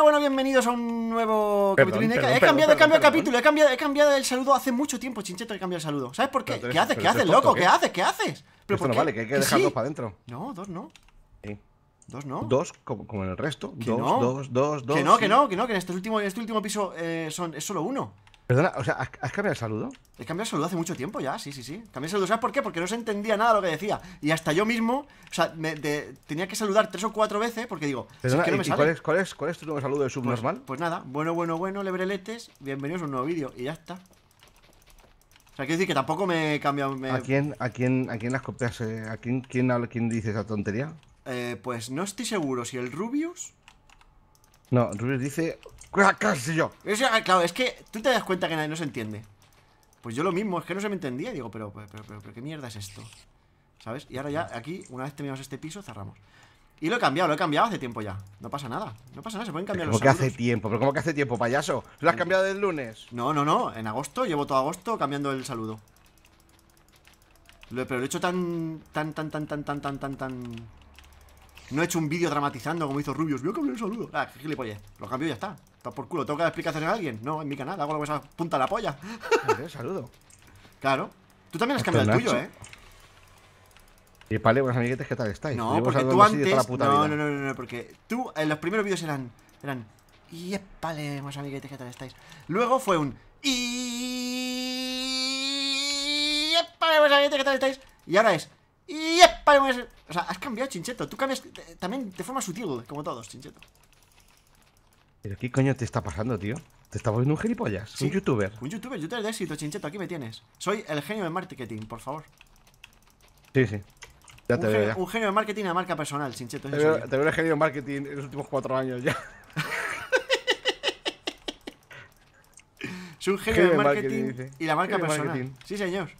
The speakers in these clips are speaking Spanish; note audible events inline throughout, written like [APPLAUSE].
bueno, bueno, bienvenidos a un nuevo capítulo. he cambiado, he cambiado el capítulo, he cambiado, cambiado el saludo hace mucho tiempo, Chincheto, he cambiado el saludo. ¿Sabes por qué? ¿Qué haces? ¿Qué haces, loco? ¿Qué? haces? ¿Qué haces? Pero vale, que hay que eh, dejar dos para adentro. No, dos no. Dos no. Dos, como, en el resto. Dos, dos, dos, dos, Que no, que no, que no, que en este último, en este último piso eh, son, es solo uno. Perdona, o sea, ¿has cambiado el saludo? He cambiado el saludo hace mucho tiempo ya, sí, sí, sí. Cambié el saludo, ¿sabes por qué? Porque no se entendía nada lo que decía. Y hasta yo mismo, o sea, tenía que saludar tres o cuatro veces porque digo, Perdona, Cuál, es, tu nuevo saludo de pues, subnormal? Pues, nada, bueno, bueno, bueno, lebreletes, bienvenidos a un nuevo vídeo y ya está. O sea, quiero decir que tampoco me he cambiado. ¿A, quién, a, quién, ¿A quién las copias? Eh? ¿A quién, quién, habla, quién dice esa tontería? Eh, pues no estoy seguro si el Rubius. No, Rubius dice Casi ah, claro, es que tú te das cuenta que nadie no se entiende. Pues yo lo mismo, es que no se me entendía. Digo, pero, pero, pero, pero, ¿qué mierda es esto? ¿Sabes? Y ahora ya, aquí, una vez terminamos este piso, cerramos. Y lo he cambiado, lo he cambiado hace tiempo ya. No pasa nada, no pasa nada, se pueden cambiar los que hace tiempo? ¿Pero cómo que hace tiempo, payaso? ¿Lo has cambiado desde el lunes? No, no, no, en agosto, llevo todo agosto cambiando el saludo. Pero lo he hecho tan, tan, tan, tan, tan, tan, tan, tan, tan no he hecho un vídeo dramatizando como hizo Rubius. Vio que el saludo. Ah, gilipollas. Lo cambio y ya está. Está por culo. ¿Tengo que dar explicaciones a alguien? No, en mi canal. Hago lo que punta apunta la polla. [LAUGHS] saludo. Claro. Tú también has cambiado el tuyo, ¿eh? Y vale, buenos amiguetes, ¿qué tal estáis? No, porque tú antes... No, no, no, no, porque tú en los primeros vídeos eran... Eran... Y vale, buenos amiguetes, ¿qué tal estáis? Luego fue un... Y... vale, buenos amiguetes, ¿qué tal estáis? Y ahora es... Y para O sea, has cambiado, Chincheto. Tú cambias también de forma sutil, como todos, Chincheto. ¿Pero qué coño te está pasando, tío? Te está volviendo un gilipollas. un youtuber. Un youtuber, youtuber de éxito, Chincheto. Aquí me tienes. Soy el genio de marketing, por favor. Sí, sí. Ya te veo, ya. un genio de marketing a marca personal, Chincheto. Te veo, el genio de marketing en los últimos cuatro años ya. Soy un genio, de marketing, y la marca personal. Sí, señor.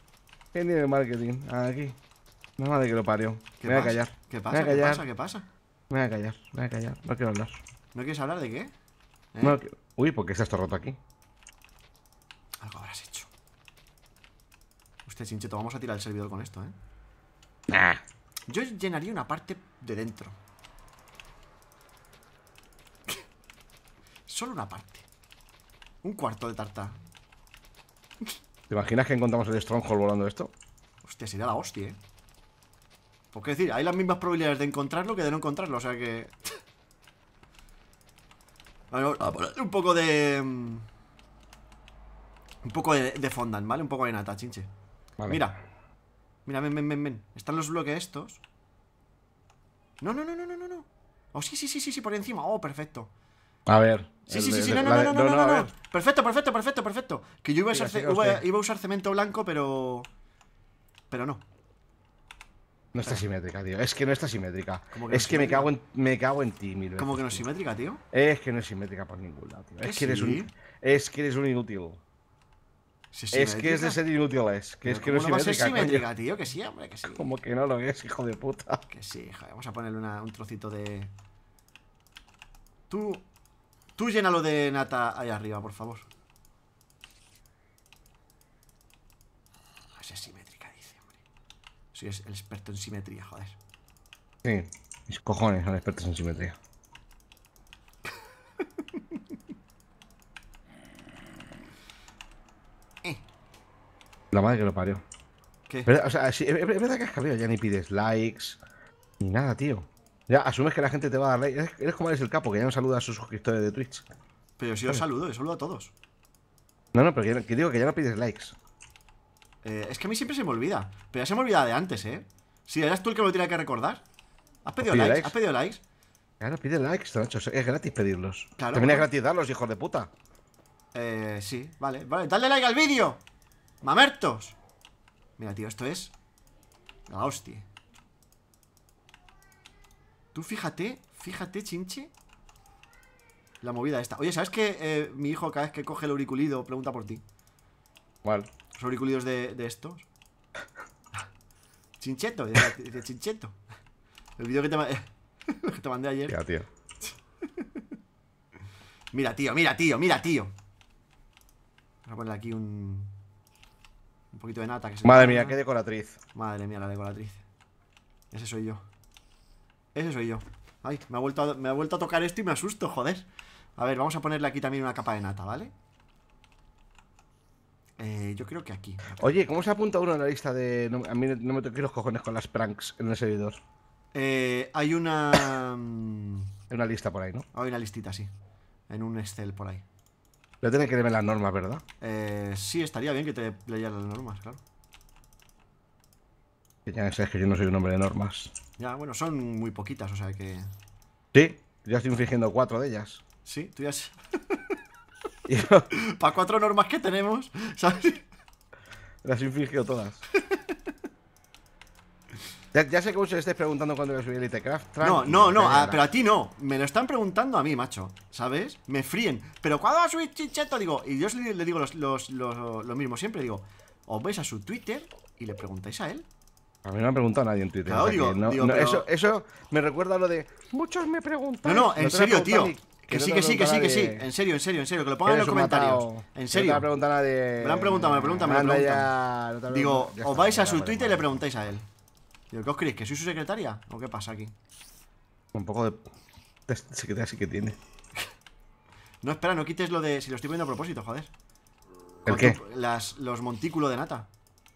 Genio de marketing. Aquí. No, de que lo parió. me voy a callar. ¿Qué pasa? Me voy a callar. ¿Qué pasa? ¿Qué pasa? Me voy a callar, me voy a callar. No quiero hablar. ¿No quieres hablar de qué? ¿Eh? uy, porque qué se está roto aquí? Algo habrás hecho. Usted, Sincheto, vamos a tirar el servidor con esto, ¿eh? Nah. Yo llenaría una parte de dentro. Solo una parte. Un cuarto de tarta. ¿Te imaginas que encontramos el Stronghold volando esto? Hostia, sería la hostia, ¿eh? Porque decir, hay las mismas probabilidades de encontrarlo que de no encontrarlo, o sea que... [LAUGHS] a un poco de... Mm, un poco de, de fondant, ¿vale? Un poco de nata, chinche. Mira. Mira, ven, ven, ven, ven. Están los bloques estos. No, no, no, no, no, no. Oh, sí, sí, sí, sí, sí, por encima. Oh, perfecto. A ver. Sí, sí, sí, sí, no, no, no, no, no, no, Perfecto, perfecto, perfecto, perfecto. Que yo iba iba a usar cemento blanco, pero... Pero no. No está simétrica, tío. Es que no está simétrica. es que me cago en, me cago en ti, mil ¿Cómo que no es simétrica, tío? Es que no es simétrica por ningún lado, tío. Es que, eres un, es que eres un inútil. es, que es de ser es Que es que no es simétrica. simétrica, tío, que sí, hombre, que sí. Como que no lo es, hijo de puta. Que sí, hija. Vamos a ponerle un trocito de. Tú. Tú llénalo de nata ahí arriba, por favor. No si es el experto en simetría, joder. Sí, mis cojones son expertos en simetría. [LAUGHS] Eh. La madre que lo parió. ¿Qué? o sea, es verdad que has cambiado, ya ni pides likes, ni nada, tío. Ya asumes que la gente te va a dar likes. Eres, como eres el capo, que ya no saluda a sus suscriptores de Twitch. Pero si os saludo, yo saludo a todos. No, no, pero que digo que ya no pides likes. Eh, es que a mí siempre se me olvida. Pero ya se me olvida de antes, ¿eh? Si eras tú el que me lo tenía que recordar. ¿Has pedido likes? ¿Has pedido likes? Claro, pide likes, trancho Es gratis pedirlos. También es gratis darlos, hijos de puta. Eh, sí, vale. Vale, dale like al vídeo. Mamertos. Mira, tío, esto es... La hostia. Tú fíjate, fíjate, chinche. La movida esta. Oye, ¿sabes que eh, mi hijo cada vez que coge el auriculido pregunta por ti? ¿Cuál? Los de, estos. Chincheto, de Chincheto. El vídeo que te, [LAUGHS] mandé ayer. Mira tío. mira, tío, mira, tío, mira, tío. Vamos a ponerle aquí un. Un poquito de nata. Madre mía, qué decoratriz. Madre mía, la decoratriz. Ese soy yo. Ese soy yo. Ay, me ha vuelto me ha vuelto a tocar esto y me asusto, joder. A ver, vamos a ponerle aquí también una capa de nata, ¿vale? Eh, yo creo que aquí. Oye, ¿cómo se apunta uno en la lista de. a mí no me toquen los cojones con las pranks en el servidor? Eh, hay una. Mm, hay una lista por ahí, ¿no? Hay una listita, sí. En un Excel por ahí. Le tiene que leer las normas, ¿verdad? Eh, sí, estaría bien que te leyeras las normas, claro. Ya sabes que yo no soy un hombre de normas. Ya, bueno, son muy poquitas, o sea que. Sí, yo estoy infringiendo cuatro de ellas. Sí, tú ya. [LAUGHS] [LAUGHS] Para cuatro normas que tenemos, ¿sabes? Las infringió todas. Ya, sé que vos le preguntando cuándo voy a subir Elite No, no, no, ah, pero a ti no. Me lo están preguntando a mí, macho. ¿Sabes? Me fríen. Pero cuando va a subir Chicheto? Digo, y yo le digo lo mismo siempre. Digo, os vais a su Twitter y le preguntáis a él. A mí no me ha preguntado nadie en Twitter. eso, me recuerda lo de. Muchos me preguntan. No, no, en serio, tío. Que, sí, que sí, que sí, que sí. En serio, en serio, en serio. Que lo pongan en los comentarios. En serio. No nadie. Me lo han preguntado, me preguntan me Digo, os vais a su Twitter y le preguntáis a él. Digo, ¿qué os creéis? ¿Que soy su secretaria? ¿O qué pasa aquí? Un poco de [LAUGHS] secretaria sí que tiene. no, espera, no quites lo de. Si lo estoy poniendo a propósito, joder. ¿El qué? los montículos de nata.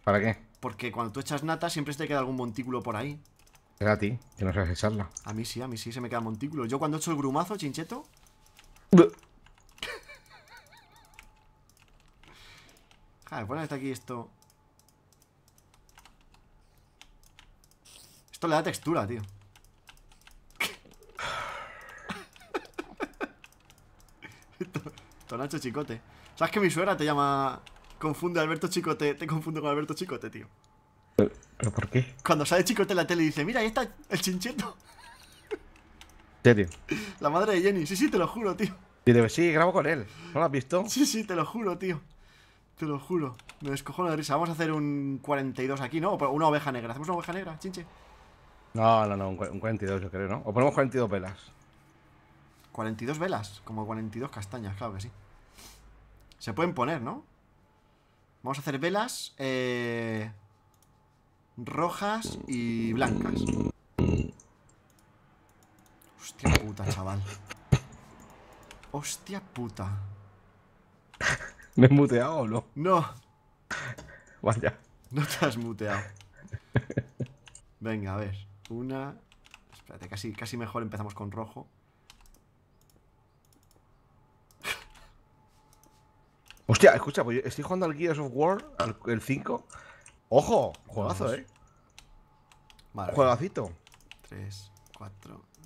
¿Para qué? Porque cuando tú echas nata siempre te queda algún montículo por ahí. Es a ti, que no sabes echarla. A mí sí, a mí sí se me queda montículo. Yo cuando echo el grumazo, chincheto, Claro, bueno, está aquí esto. Esto le da textura, tío. [LAUGHS] Tonacho Chicote. ¿Sabes que mi suegra te llama... Confunde a Alberto Chicote, te confundo con Alberto Chicote, tío. ¿Pero por qué? Cuando sale Chicote en la tele y dice, mira, ahí está el chincheto. [LAUGHS] La madre de Jenny, sí, sí, te lo juro, tío. sí, grabo con él. ¿No lo has visto? Sí, sí, te lo juro, tío. Te lo juro. Me descojono de risa. Vamos a hacer un 42 aquí, ¿no? una oveja negra. ¿Hacemos una oveja negra, chinche? No, no, no. Un 42, yo creo, ¿no? O ponemos 42 velas. 42 velas. Como 42 castañas, claro que sí. Se pueden poner, ¿no? Vamos a hacer velas. Eh, rojas y blancas. Hostia puta, chaval. Hostia puta. ¿Me he muteado o no? No. Vaya. No te has muteado. Venga, a ver. Una. Espérate, casi, casi mejor empezamos con rojo. Hostia, escucha, pues estoy jugando al Gears of War, el 5. ¡Ojo! Juegazo, eh. Vale. Juegacito. 3, 4,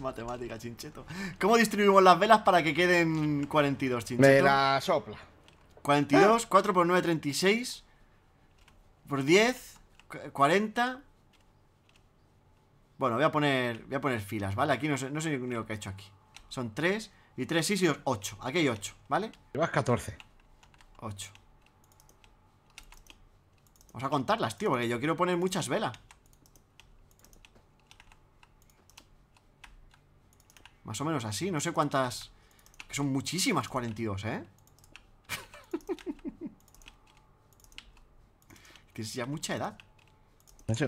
Matemática, [LAUGHS] chincheto. ¿Cómo distribuimos las velas para que queden 42, chincheto? Me la sopla. 42, 4 por 9, 36. Por 10, 40. Bueno, voy a poner, voy a poner filas, ¿vale? Aquí no sé, no sé que he hecho aquí. Son 3 y 3, 6 y 8. Aquí hay 8, ¿vale? Llevas 14. 8. Vamos a contarlas, tío, porque yo quiero poner muchas velas. Más o menos así, no sé cuántas... Que son muchísimas 42, ¿eh? [LAUGHS] Que es ya mucha edad.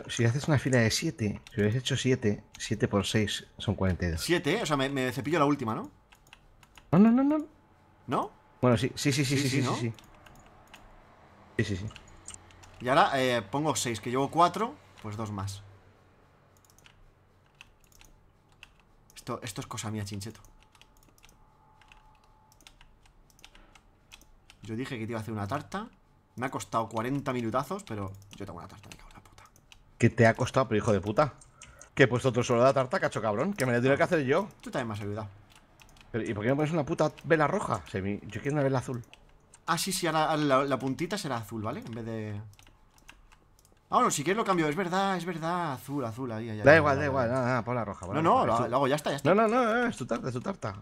Si haces una fila de 7, si hubieras hecho 7, 7 por 6 son 42. 7, ¿eh? o sea, me, cepillo la última, ¿no? No, no, no, no. ¿No? Bueno, sí, sí, sí, sí, sí, sí, sí. Sí, sí, Y ahora eh, pongo 6, que llevo 4, pues 2 más. Esto, esto es cosa mía, chincheto. Yo dije que te iba a hacer una tarta. Me ha costado 40 minutazos, pero yo tengo una tarta, me cago en la puta. ¿Qué te ha costado, pero hijo de puta? Que he puesto otro solo la tarta, cacho cabrón. Que me la tiene que hacer yo. Tú también me has ayudado. ¿Y por qué no pones una puta vela roja? Semi? Yo quiero una vela azul. Ah, sí, sí, ahora la puntita será azul, ¿vale? En vez de. Ah, bueno, si quieres lo cambio. Es verdad, es verdad. Azul, azul. Ahí, ahí, da igual, da igual. Nada, pon la roja. no, no, lo, hago, ya está, ya está. No, no, no, eh, es tu tarta, es tu tarta.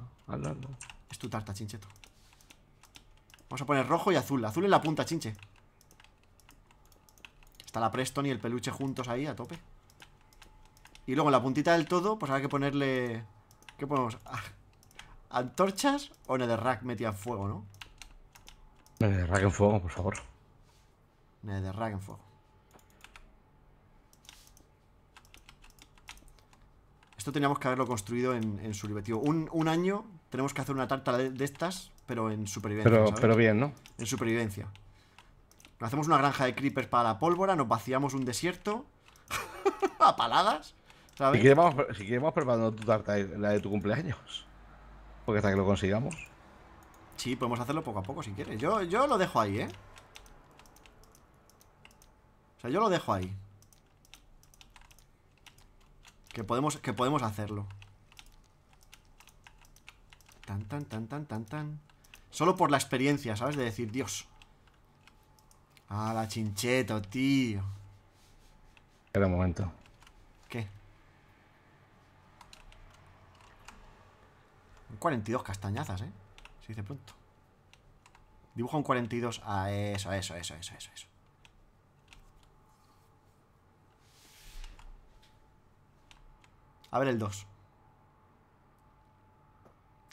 Es tu tarta, chincheto. Vamos a poner rojo y azul. Azul en la punta, chinche. Está la Preston y el peluche juntos ahí, a tope. Y luego en la puntita del todo, pues habrá que ponerle... ¿Qué ponemos? [LAUGHS] ¿Antorchas o Netherrack metida en fuego, no? Netherrack en fuego, por favor. Netherrack en fuego. teníamos que haberlo construido en, en supervivencia. Un, año tenemos que hacer una tarta de, estas, pero en supervivencia. Pero, bien, ¿no? En supervivencia. Hacemos una granja de creepers para la pólvora, nos vaciamos un desierto. [LAUGHS] a paladas. Si queremos si tu tarta, la de tu cumpleaños. Porque hasta que lo consigamos. Sí, podemos hacerlo poco a poco si quieres. Yo, yo lo dejo ahí, ¿eh? O sea, yo lo dejo ahí. Que podemos, que podemos hacerlo. Tan, tan, tan, tan, tan, tan. Solo por la experiencia, ¿sabes? De decir, Dios. Ah, la chincheta, tío. Espera un momento. ¿Qué? Un 42 castañazas, ¿eh? Se dice pronto. Dibuja un 42. Ah, eso, eso, eso, eso, eso. eso. A ver el 2.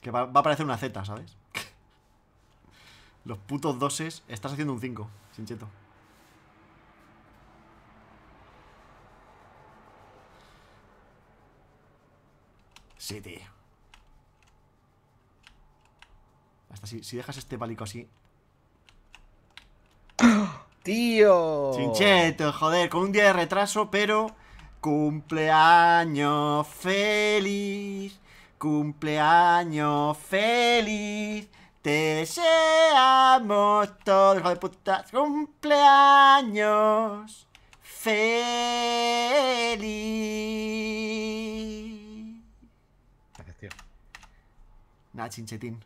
Que va, a parecer una Z, ¿sabes? Los putos doses. Estás haciendo un 5, Sincheto. Sí, tío. Hasta si, si dejas este palico así. [COUGHS] ¡Tío! Chincheto, joder, con un día de retraso, pero Cumpleaños feliz, cumpleaños feliz. Te deseamos todos, hijo de puta, cumpleaños feliz. Gracias, tío. Nada, chinchetín.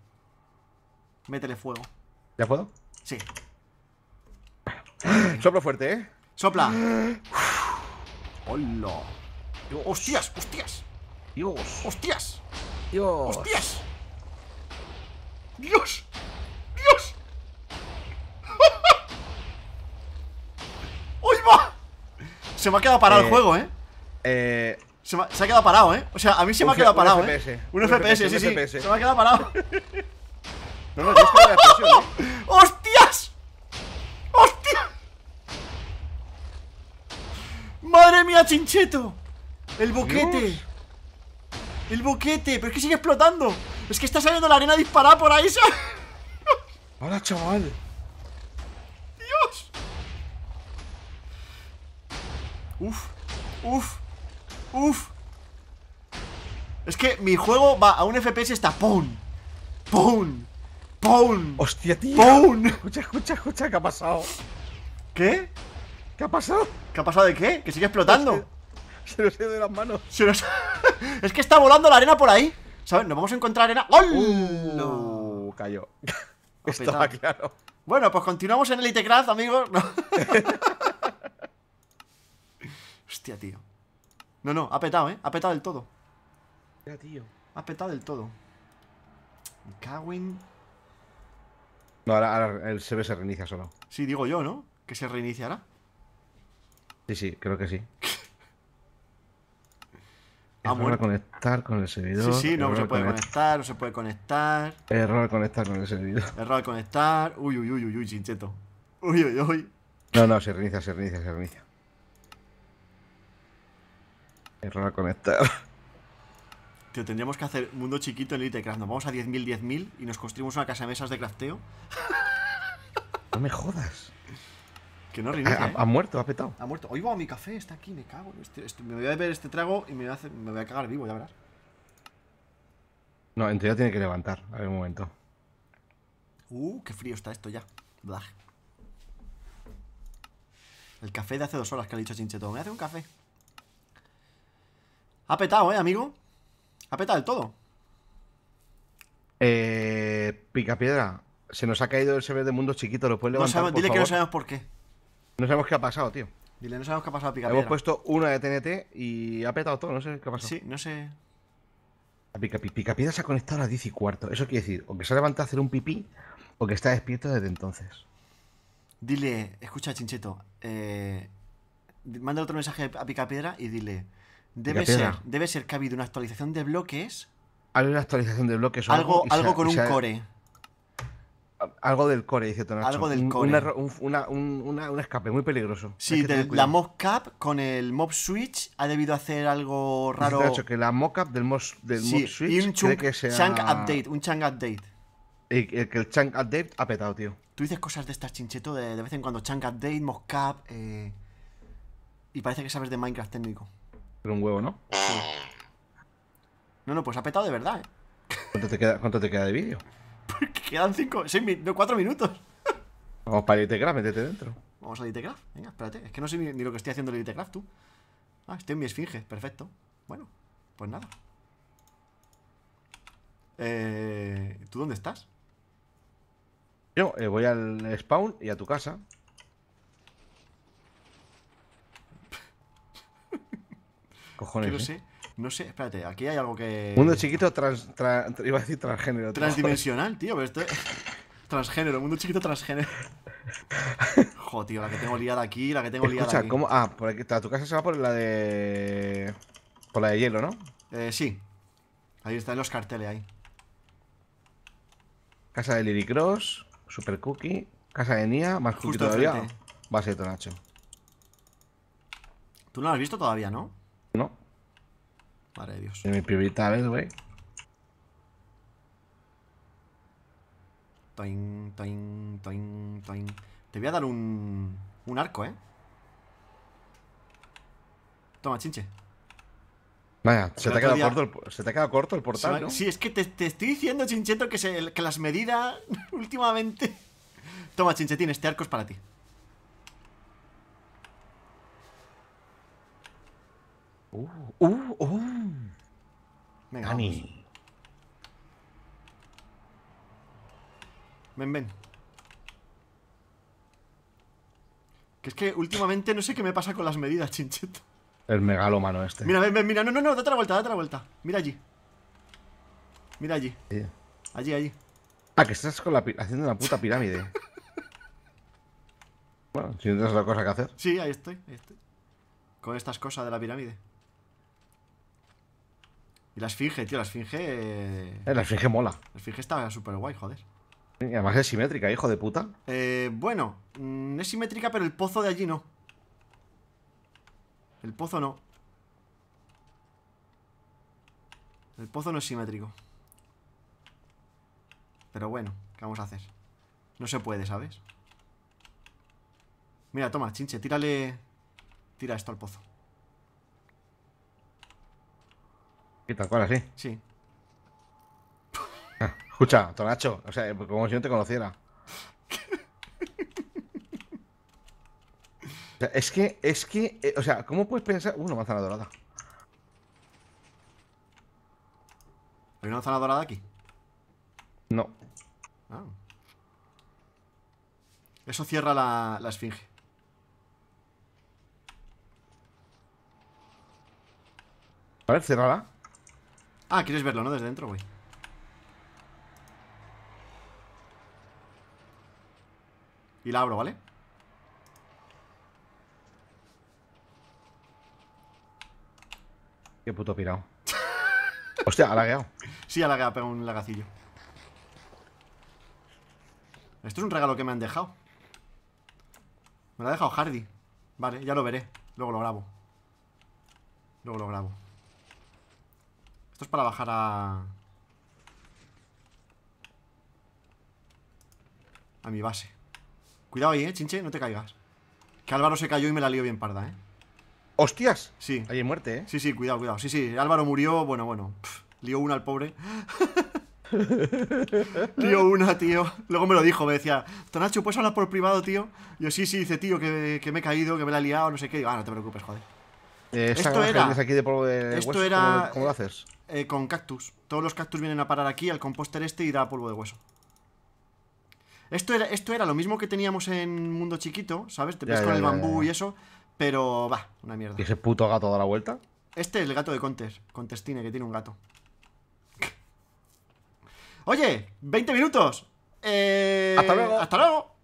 Métele fuego. ¿Ya puedo? Sí. Soplo fuerte, ¿eh? Sopla. [GASPS] [GASPS] ¡Hola! ¡Hostias! ¡Hostias! ¡Dios! ¡Hostias! ¡Dios! ¡Hostias! ¡Dios! ¡Dios! [LAUGHS] ¡Oy va! Se me ha quedado parado el eh, juego, ¿eh? Eh... Se, ha, quedado parado, ¿eh? O sea, a mí se me ha quedado parado, ¿eh? un FPS, un, FPS, sí, sí. Se me ha quedado parado. [LAUGHS] no, no, yo [LAUGHS] Chincheto! ¡El boquete! ¡El boquete! ¡Pero es que sigue explotando! ¡Es que está saliendo la arena disparada por ahí! ¡Hola, chaval! ¡Dios! ¡Uf! ¡Uf! ¡Uf! Es que mi juego va a un FPS está ¡Pum! ¡Pum! ¡Pum! ¡Hostia, tío! Escucha, escucha, escucha, ¿qué ha pasado? ¿Qué? ¿Qué ha pasado? ¿Qué ha pasado de qué? ¿Que sigue explotando? Se nos ha ido de las manos. [LAUGHS] es que está volando la arena por ahí. ¿Sabes? Nos vamos a encontrar arena. ¡Oh! no, cayó. Estaba claro. Bueno, pues continuamos en el amigos. [LAUGHS] Hostia, tío. No, no, ha petado, ¿eh? Ha petado del todo. Ya, tío. Ha petado del todo. Cawin. No, ahora, el CB se reinicia solo. Sí, digo yo, ¿no? Que se reiniciará. Sí, sí, creo que sí. [LAUGHS] Ah, error a conectar con el servidor. Sí, sí, no se puede conectar, no se puede conectar. Error al conectar con el servidor. [LAUGHS] Error al conectar. Uy, uy, uy, uy, uy, chincheto. Uy, uy, uy. No, no, se reinicia, se reinicia, se reinicia. Error al conectar. Tío, [LAUGHS] tendríamos que hacer mundo chiquito en Elitecraft. Nos vamos a 10.000, 10.000 y nos construimos una casa de mesas de crafteo. No me jodas. ¿eh? Ha, muerto, ha petado. Ha muerto. Hoy mi café, está aquí, me cago. Este, este, me voy a beber este trago y me voy, a voy a cagar vivo, ya verás. No, en teoría tiene que levantar. A ver un momento. Uh, qué frío está esto ya. El café de hace dos horas que le he dicho a Chincheto. Me hace un café. Ha petado, ¿eh, amigo? Ha petado del todo. Eh. Pica piedra Se nos ha caído el server de mundo chiquito. ¿Lo puedes levantar? No sabemos, dile que no sabemos por qué. No sabemos qué ha pasado, tío. Dile, no sabemos qué ha pasado, Picapiedra. Hemos puesto una de TNT y ha apretado todo, no sé qué ha pasado. Sí, no sé. Picapiedra pica, se ha conectado a las 10 y cuarto. Eso quiere decir, o que se ha levantado a hacer un pipí, o que está despierto desde entonces. Dile, escucha, Chincheto, eh, manda otro mensaje a Picapiedra y dile, debe ser, debe ser que ha habido una actualización de bloques. actualización de bloques. O algo, algo, con un core. Algo del core, dice Tonacho. Algo del core. un, escape muy peligroso. Sí, de, la mockup con el mob switch ha debido hacer algo raro. Tonacho, que la mocap del, mob, del switch. Y un chunk, que sea... chunk update. Un chunk update. Y el que el chunk update ha petado, tío. Tú dices cosas de estas chincheto de, de vez en cuando. Chunk update, mockup. Eh... Y parece que sabes de Minecraft técnico. Pero un huevo, ¿no? No, no, pues ha petado de verdad, ¿eh? te queda, cuánto te queda de vídeo? Quedan 5, 6, 4 minutos. Vamos para Elitecraft, métete dentro. Vamos a Elitecraft, venga, espérate. Es que no sé ni, lo que estoy haciendo en Elitecraft, tú. Ah, estoy en mi esfinge, perfecto. Bueno, pues nada. Eh, ¿Tú dónde estás? Yo eh, voy al spawn y a tu casa. [LAUGHS] Cojones. No sé, espérate, aquí hay algo que. Mundo chiquito trans. Tra, iba a decir transgénero. Transdimensional, tío, pero esto. Transgénero, mundo chiquito transgénero. Joder, tío, la que tengo liada aquí, la que tengo liada aquí. ¿cómo? Ah, por aquí, está tu casa se va por la de. Por la de hielo, ¿no? Eh, sí. Ahí están los carteles ahí. Casa de Lily Cross, Super Cookie, Casa de Nia, más Justo cookie todavía. Base de Tonacho. Tú no lo has visto todavía, ¿no? de Dios. mi pibita, ¿ves, güey? Te voy a dar un, un arco, ¿eh? Toma, chinche. Vaya, se te, ha quedado corto el, portal, ¿no? Sí, es que te, estoy diciendo, Chincheto, que, se, que las medidas [LAUGHS] últimamente... Toma, Chinche, Chinchetín, este arco es para ti. Uh, uh, uh. Venga, Ven, ven. Que es que últimamente no sé qué me pasa con las medidas, [LAUGHS] chinchito. El megalomano este. Mira, ven, ven, mira. No, no, no, da la vuelta, da la vuelta. Mira allí. Mira allí. Allí, allí. Ah, que estás haciendo una puta pirámide. [LAUGHS] bueno, si no tienes otra cosa que hacer. Sí, ahí estoy, ahí estoy. Con estas cosas de la pirámide la esfinge, tío, la esfinge. Eh, la esfinge mola. La esfinge está súper guay, joder. Y además es simétrica, hijo de puta. Eh, bueno, mm, es simétrica, pero el pozo de allí no. El pozo no. El pozo no es simétrico. Pero bueno, ¿qué vamos a hacer? No se puede, ¿sabes? Mira, toma, chinche, tírale... Tira esto al pozo. Y tal cual, así. Sí. Ah, escucha, Tonacho, o sea, como si no te conociera. [LAUGHS] O sea, es que, es que, eh, o sea, ¿cómo puedes pensar? Uh, una manzana dorada. ¿Hay una manzana dorada aquí? No. Ah. Eso cierra la, esfinge. ¿Parece ver, Ah, quieres verlo, ¿no? Desde dentro, güey. Y la abro, ¿vale? Qué puto pirado. [LAUGHS] Hostia, ha lagueado. Sí, ha lagueado, pero un lagacillo. Esto es un regalo que me han dejado. Me lo ha dejado Hardy. Vale, ya lo veré. Luego lo grabo. Luego lo grabo. Esto es para bajar a... A mi base Cuidado ahí, eh, chinche, no te caigas Que Álvaro se cayó y me la lío bien parda, eh ¡Hostias! Sí Ahí hay muerte, eh Sí, sí, cuidado, cuidado Sí, sí, Álvaro murió, bueno, bueno Lío una al pobre Lío [LAUGHS] una, tío Luego me lo dijo, me decía Tonacho, ¿puedes hablar por privado, tío? Yo sí, sí, dice, tío, que, me he caído, que me la he liado, no sé qué ah, no te preocupes, joder esto era, esto era, ¿cómo, lo haces? Eh, eh, con cactus. Todos los cactus vienen a parar aquí al composter este y da polvo de hueso. Esto era, esto era lo mismo que teníamos en Mundo Chiquito, ¿sabes? Te ves con el bambú y eso, pero va, una mierda. ¿Y ese puto gato da la vuelta? Este es el gato de Contes, Contestine, que tiene un gato. Oye, 20 minutos. Eh, hasta luego. Hasta luego.